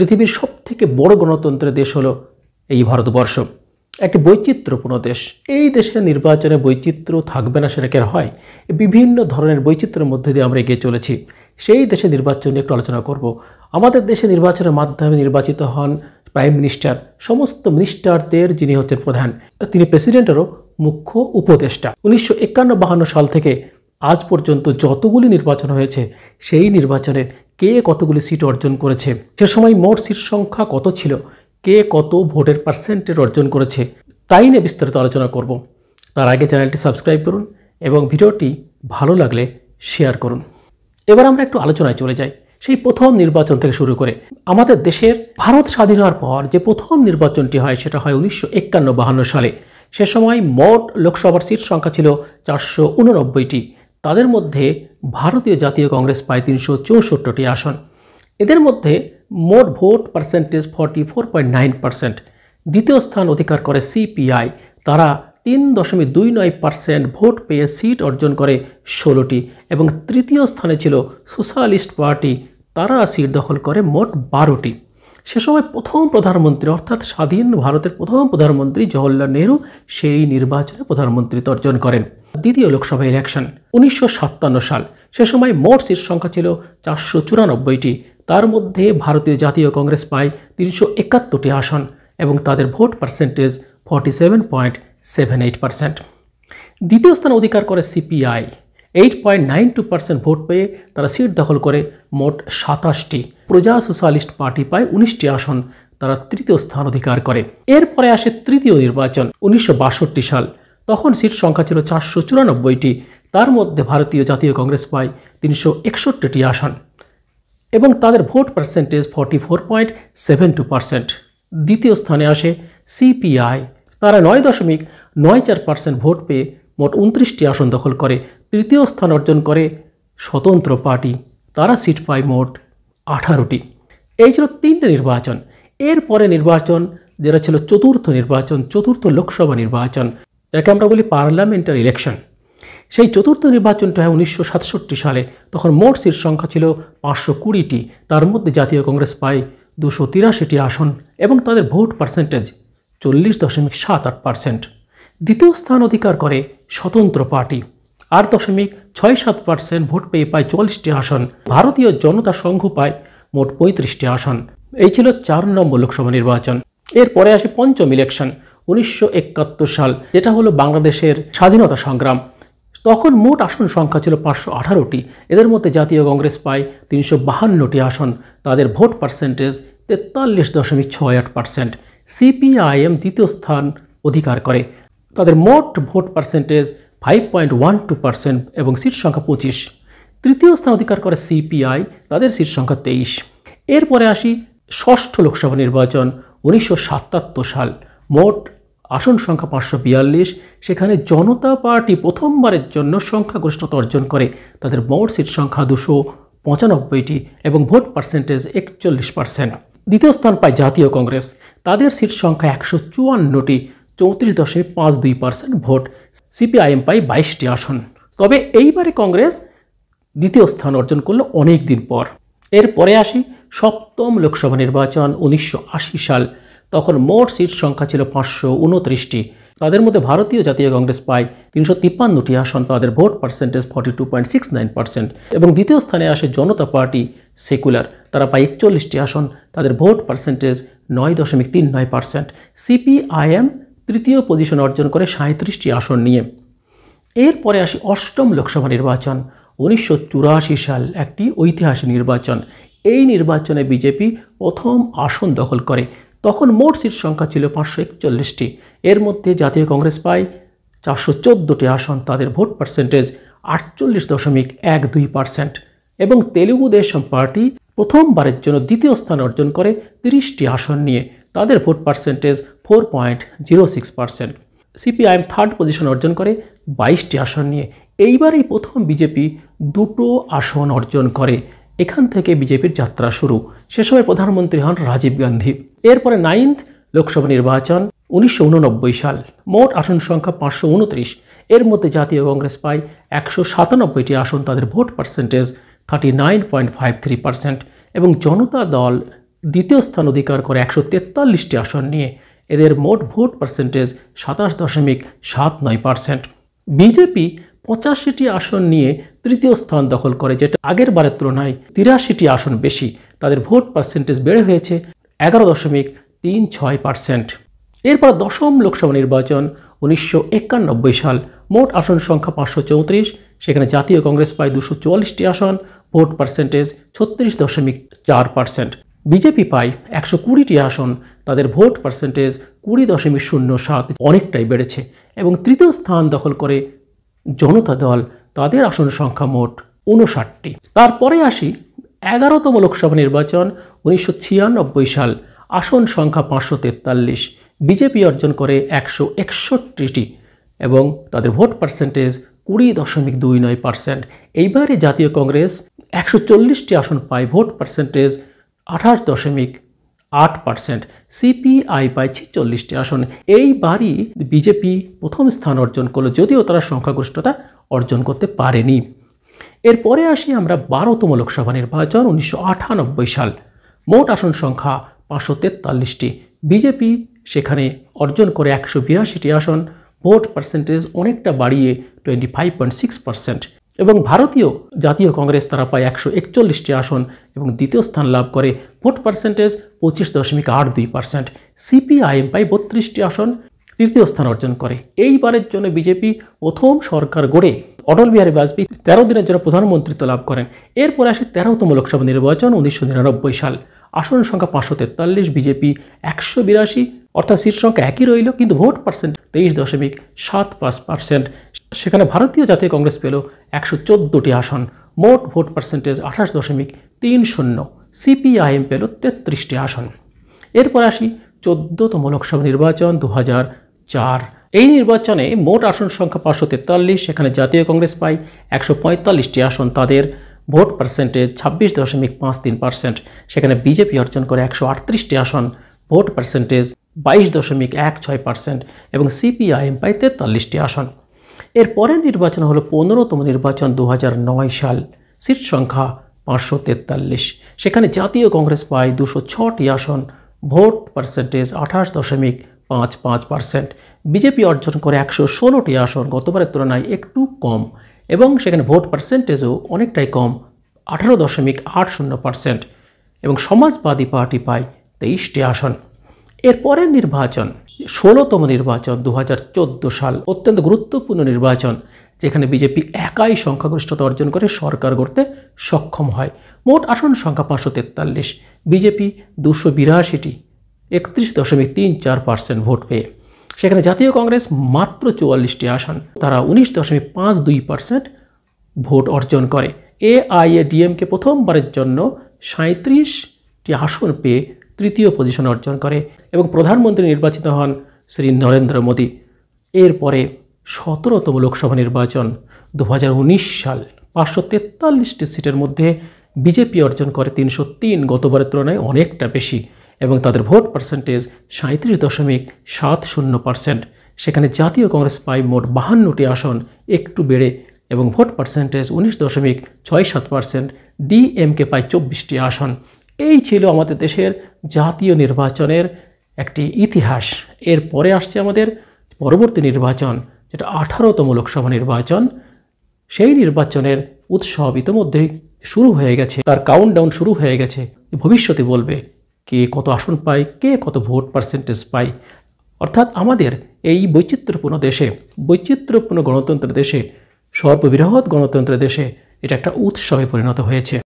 পৃথিবীর সবথেকে বড় গণতন্ত্রের দেশ হলো এই ভারতবর্ষ একটি বৈচিত্র্যপূর্ণ দেশ এই দেশের নির্বাচনে বৈচিত্র্য থাকবে না সেটা কেন হয় বিভিন্ন ধরনের বৈচিত্র্যের মধ্যে দিয়ে আমরা এগিয়ে চলেছি সেই দেশে নির্বাচন নিয়ে একটু আলোচনা করব আমাদের দেশে নির্বাচনের মাধ্যমে নির্বাচিত হন প্রাইম মিনিস্টার সমস্ত মিনিস্টারদের যিনি হচ্ছেন প্রধান তিনি প্রেসিডেন্টেরও মুখ্য উপদেষ্টা উনিশশো একান্ন বাহান্ন সাল থেকে আজ পর্যন্ত যতগুলি নির্বাচন হয়েছে সেই নির্বাচনে কে কতগুলি সিট অর্জন করেছে সে সময় মোট সিট সংখ্যা কত ছিল কে কত ভোটের পার্সেন্টের অর্জন করেছে তাই নিয়ে বিস্তারিত আলোচনা করব তার আগে চ্যানেলটি সাবস্ক্রাইব করুন এবং ভিডিওটি ভালো লাগলে শেয়ার করুন এবার আমরা একটু আলোচনায় চলে যাই সেই প্রথম নির্বাচন থেকে শুরু করে আমাদের দেশের ভারত স্বাধীন হওয়ার পর যে প্রথম নির্বাচনটি হয় সেটা হয় উনিশশো একান্ন বাহান্ন সালে সে সময় মোট লোকসভার সিট সংখ্যা ছিল চারশো উননব্বইটি তাদের মধ্যে ভারতীয় জাতীয় কংগ্রেস পায় তিনশো চৌষট্টি আসন এদের মধ্যে মোট vote percentage forty four point nine percent দ্বিতীয় স্থান অধিকার করে সিপিআই তারা তিন দশমিক দুই নয় পার্সেন্ট ভোট পেয়ে সিট অর্জন করে ষোলোটি এবং তৃতীয় স্থানে ছিল সোশ্যালিস্ট পার্টি তারা সিট দখল করে মোট বারোটি সে সময় প্রথম প্রধানমন্ত্রী অর্থাৎ স্বাধীন ভারতের প্রথম প্রধানমন্ত্রী জওহরলাল নেহরু সেই নির্বাচনে প্রধানমন্ত্রী অর্জন করেন দ্বিতীয় লোকসভা ইলেকশন উনিশশো সাল সে সময় মোট সিট সংখ্যা ছিল চারশো চুরানব্বইটি তার মধ্যে ভারতীয় জাতীয় কংগ্রেস পায় তিনশো একাত্তরটি আসন এবং তাদের vote percentage forty seven point seven eight percent দ্বিতীয় স্থান অধিকার করে CPI eight point nine two percent vote পেয়ে তারা সিট দখল করে মোট সাতাশটি প্রজা সোশ্যালিস্ট পার্টি পায় উনিশটি আসন তারা তৃতীয় স্থান অধিকার করে এরপরে আসে তৃতীয় নির্বাচন উনিশশো সাল তখন সিট সংখ্যা ছিল চারশো চুরানব্বইটি তার মধ্যে ভারতীয় জাতীয় কংগ্রেস পায় তিনশো একষট্টিটি আসন এবং তাদের vote percentage forty four point seven two percent দ্বিতীয় স্থানে আসে সিপিআই তারা নয় দশমিক নয় চার পার্সেন্ট ভোট পেয়ে মোট উনত্রিশটি আসন দখল করে তৃতীয় স্থান অর্জন করে স্বতন্ত্র পার্টি তারা সিট পায় মোট আঠারোটি এই ছিল তিনটে নির্বাচন এরপরে নির্বাচন যেটা ছিল চতুর্থ নির্বাচন চতুর্থ লোকসভা নির্বাচন যাকে আমরা বলি পার্লামেন্টারি ইলেকশন সেই চতুর্থ নির্বাচনটা হয় উনিশশো সালে তখন মোট সিট সংখ্যা ছিল পাঁচশো কুড়িটি তার মধ্যে জাতীয় কংগ্রেস পায় দুশো তিরাশিটি আসন এবং তাদের ভোট পার্সেন্টেজ চল্লিশ দশমিক সাত আট পার্সেন্ট দ্বিতীয় স্থান অধিকার করে স্বতন্ত্র পার্টি আট দশমিক ছয় সাত পার্সেন্ট ভোট পেয়ে পায় চল্লিশটি আসন ভারতীয় জনতা সংঘ পায় মোট পঁয়ত্রিশটি আসন এই ছিল চার নম্বর লোকসভা নির্বাচন এরপরে আসে পঞ্চম ইলেকশন উনিশশো সাল যেটা হলো বাংলাদেশের স্বাধীনতা সংগ্রাম তখন মোট আসন সংখ্যা ছিল পাঁচশো আঠারোটি এদের মধ্যে জাতীয় কংগ্রেস পায় তিনশো বাহান্নটি আসন তাদের ভোট পার্সেন্টেজ তেতাল্লিশ দশমিক ছয় আট পার্সেন্ট সিপিআইএম দ্বিতীয় স্থান অধিকার করে তাদের মোট vote percentage five point one two percent এবং সিট সংখ্যা পঁচিশ তৃতীয় স্থান অধিকার করে সিপিআই তাদের সিট সংখ্যা তেইশ এরপরে আসি ষষ্ঠ লোকসভা নির্বাচন উনিশশো সাল মোট আসন সংখ্যা পাঁচশো বিয়াল্লিশ সেখানে জনতা পার্টি প্রথমবারের জন্য সংখ্যাগরিষ্ঠতা অর্জন করে তাদের মোট সিট সংখ্যা দুশো পঁচানব্বইটি এবং ভোট পার্সেন্টেজ একচল্লিশ পার্সেন্ট দ্বিতীয় স্থান পায় জাতীয় কংগ্রেস তাদের সিট সংখ্যা একশো চুয়ান্নটি চৌত্রিশ দশমিক পাঁচ দুই পার্সেন্ট ভোট সিপিআইএম পায় বাইশটি আসন তবে এইবারে কংগ্রেস দ্বিতীয় স্থান অর্জন করল অনেক দিন পর এরপরে আসি সপ্তম লোকসভা নির্বাচন উনিশশো সাল তখন মোট সিট সংখ্যা ছিল পাঁচশো উনত্রিশটি তাদের মধ্যে ভারতীয় জাতীয় কংগ্রেস পায় তিনশো তিপ্পান্নটি আসন তাদের vote percentage forty two point six nine percent এবং দ্বিতীয় স্থানে আসে জনতা পার্টি সেকুলার তারা পায় একচল্লিশটি আসন তাদের ভোট পার্সেন্টেজ নয় দশমিক তিন নয় পার্সেন্ট সিপিআইএম তৃতীয় পজিশন অর্জন করে সাঁত্রিশটি আসন নিয়ে এরপরে আসি অষ্টম লোকসভা নির্বাচন উনিশশো সাল একটি ঐতিহাসিক নির্বাচন এই নির্বাচনে বিজেপি প্রথম আসন দখল করে তখন মোট সিট সংখ্যা ছিল পাঁচশো একচল্লিশটি এর মধ্যে জাতীয় কংগ্রেস পায় চারশো চোদ্দোটি আসন তাদের ভোট পার্সেন্টেজ আটচল্লিশ দশমিক এক দুই পার্সেন্ট এবং তেলুগু দেশম পার্টি প্রথমবারের জন্য দ্বিতীয় স্থান অর্জন করে তিরিশটি আসন নিয়ে তাদের vote percentage four point zero six percent CPIM third position অর্জন করে বাইশটি আসন নিয়ে এইবারই প্রথম বিজেপি দুটো আসন অর্জন করে এখান থেকে বিজেপির যাত্রা শুরু সে সময় প্রধানমন্ত্রী হন রাজীব গান্ধী এরপরে নাইন্থ লোকসভা নির্বাচন উনিশশো সাল মোট আসন সংখ্যা পাঁচশো উনত্রিশ এর মধ্যে জাতীয় কংগ্রেস পায় একশো সাতানব্বইটি আসন তাদের vote percentage thirty nine point five three percent এবং জনতা দল দ্বিতীয় স্থান অধিকার করে একশো তেতাল্লিশটি আসন নিয়ে এদের মোট ভোট পার্সেন্টেজ সাতাশ দশমিক সাত নয় পার্সেন্ট বিজেপি পঁচাশিটি আসন নিয়ে তৃতীয় স্থান দখল করে যেটা আগের বারের তুলনায় তিরাশিটি আসন বেশি তাদের ভোট পার্সেন্টেজ বেড়ে হয়েছে এগারো দশমিক তিন ছয় পার্সেন্ট এরপর দশম লোকসভা নির্বাচন উনিশশো সাল মোট আসন সংখ্যা পাঁচশো চৌত্রিশ সেখানে জাতীয় কংগ্রেস পায় দুশো চুয়াল্লিশটি আসন ভোট পার্সেন্টেজ ছত্রিশ দশমিক চার পার্সেন্ট বিজেপি পায় একশো কুড়িটি আসন তাদের ভোট পার্সেন্টেজ কুড়ি দশমিক শূন্য সাত অনেকটাই বেড়েছে এবং তৃতীয় স্থান দখল করে জনতা দল তাদের আসন সংখ্যা মোট উনষাটটি তারপরে আসি এগারোতম লোকসভা নির্বাচন উনিশশো সাল আসন সংখ্যা পাঁচশো তেতাল্লিশ বিজেপি অর্জন করে একশো একষট্টিটি এবং তাদের ভোট পার্সেন্টেজ কুড়ি দশমিক দুই নয় পার্সেন্ট এইবারে জাতীয় কংগ্রেস একশো চল্লিশটি আসন পায় ভোট পার্সেন্টেজ আঠাশ দশমিক আট পার্সেন্ট সিপিআই পায় ছিচল্লিশটি আসন এইবারই বিজেপি প্রথম স্থান অর্জন করলো যদিও তারা সংখ্যাগরিষ্ঠতা অর্জন করতে পারেনি এরপরে আসি আমরা বারোতম লোকসভা নির্বাচন উনিশশো সাল মোট আসন সংখ্যা পাঁচশো তেতাল্লিশটি বিজেপি সেখানে অর্জন করে একশো বিরাশিটি আসন ভোট পার্সেন্টেজ অনেকটা বাড়িয়ে twenty five point six percent এবং ভারতীয় জাতীয় কংগ্রেস তারা পায় একশো একচল্লিশটি আসন এবং দ্বিতীয় স্থান লাভ করে ভোট পার্সেন্টেজ পঁচিশ দশমিক আট দুই পার্সেন্ট সিপিআইএম পায় বত্রিশটি আসন তৃতীয় স্থান অর্জন করে এইবারের জন্য বিজেপি প্রথম সরকার গড়ে অটল বিহারী বাজপেয়ী তেরো দিনের জন্য প্রধানমন্ত্রিত্ব লাভ করেন এরপরে আসে তেরোতম লোকসভা নির্বাচন উনিশশো নিরানব্বই সাল আসন সংখ্যা পাঁচশো তেতাল্লিশ বিজেপি একশো বিরাশি অর্থাৎ সিট সংখ্যা একই রইল কিন্তু ভোট পার্সেন্ট তেইশ দশমিক সাত পাঁচ পার্সেন্ট সেখানে ভারতীয় জাতীয় কংগ্রেস পেল একশো চোদ্দোটি আসন মোট ভোট পার্সেন্টেজ আঠাশ দশমিক তিন শূন্য সিপিআইএম পেল তেত্রিশটি আসন এরপর আসি চোদ্দতম লোকসভা নির্বাচন দু চার এই নির্বাচনে মোট আসন সংখ্যা পাঁচশো তেতাল্লিশ সেখানে জাতীয় কংগ্রেস পায় একশো পঁয়তাল্লিশটি আসন তাদের ভোট পার্সেন্টেজ ছাব্বিশ দশমিক পাঁচ তিন পার্সেন্ট সেখানে বিজেপি অর্জন করে একশো আটত্রিশটি আসন ভোট পার্সেন্টেজ বাইশ দশমিক এক ছয় পার্সেন্ট এবং সিপিআইএম পায় তেতাল্লিশটি আসন এর পরের নির্বাচন হলো পনেরোতম নির্বাচন দু সাল সিট সংখ্যা পাঁচশো তেতাল্লিশ সেখানে জাতীয় কংগ্রেস পায় দুশো ছটি আসন ভোট পার্সেন্টেজ আঠাশ দশমিক পাঁচ পাঁচ পার্সেন্ট বিজেপি অর্জন করে একশো ষোলোটি আসন গতবারের তুলনায় একটু কম এবং সেখানে ভোট পার্সেন্টেজও অনেকটাই কম আঠারো দশমিক আট শূন্য পার্সেন্ট এবং সমাজবাদী পার্টি পায় তেইশটি আসন এরপরের নির্বাচন ষোলোতম নির্বাচন দু সাল অত্যন্ত গুরুত্বপূর্ণ নির্বাচন যেখানে বিজেপি একাই সংখ্যাগরিষ্ঠতা অর্জন করে সরকার গড়তে সক্ষম হয় মোট আসন সংখ্যা পাঁচশো তেতাল্লিশ বিজেপি দুশো বিরাশিটি একত্রিশ দশমিক তিন চার পার্সেন্ট ভোট পেয়ে সেখানে জাতীয় কংগ্রেস মাত্র চুয়াল্লিশটি আসন তারা উনিশ দশমিক পাঁচ দুই পার্সেন্ট ভোট অর্জন করে এআইএ ডিএমকে প্রথমবারের জন্য সাঁত্রিশটি আসন পেয়ে তৃতীয় পজিশন অর্জন করে এবং প্রধানমন্ত্রী নির্বাচিত হন শ্রী নরেন্দ্র মোদী এরপরে সতেরোতম লোকসভা নির্বাচন দু সাল পাঁচশো তেতাল্লিশটি সিটের মধ্যে বিজেপি অর্জন করে তিনশো তিন গতবারের তুলনায় অনেকটা বেশি এবং তাদের ভোট পার্সেন্টেজ সাঁত্রিশ দশমিক সাত শূন্য পার্সেন্ট সেখানে জাতীয় কংগ্রেস পায় মোট বাহান্নটি আসন একটু বেড়ে এবং ভোট পার্সেন্টেজ উনিশ দশমিক ছয় সাত পার্সেন্ট ডিএমকে পায় চব্বিশটি আসন এই ছিল আমাদের দেশের জাতীয় নির্বাচনের একটি ইতিহাস এর পরে আসছে আমাদের পরবর্তী নির্বাচন যেটা আঠারোতম লোকসভা নির্বাচন সেই নির্বাচনের উৎসব ইতিমধ্যেই শুরু হয়ে গেছে তার কাউন্টডাউন শুরু হয়ে গেছে ভবিষ্যতে বলবে কে কত আসন পায় কে কত ভোট পার্সেন্টেজ পায় অর্থাৎ আমাদের এই বৈচিত্র্যপূর্ণ দেশে বৈচিত্র্যপূর্ণ গণতন্ত্রের দেশে সর্ববৃহৎ গণতন্ত্রের দেশে এটা একটা উৎসবে পরিণত হয়েছে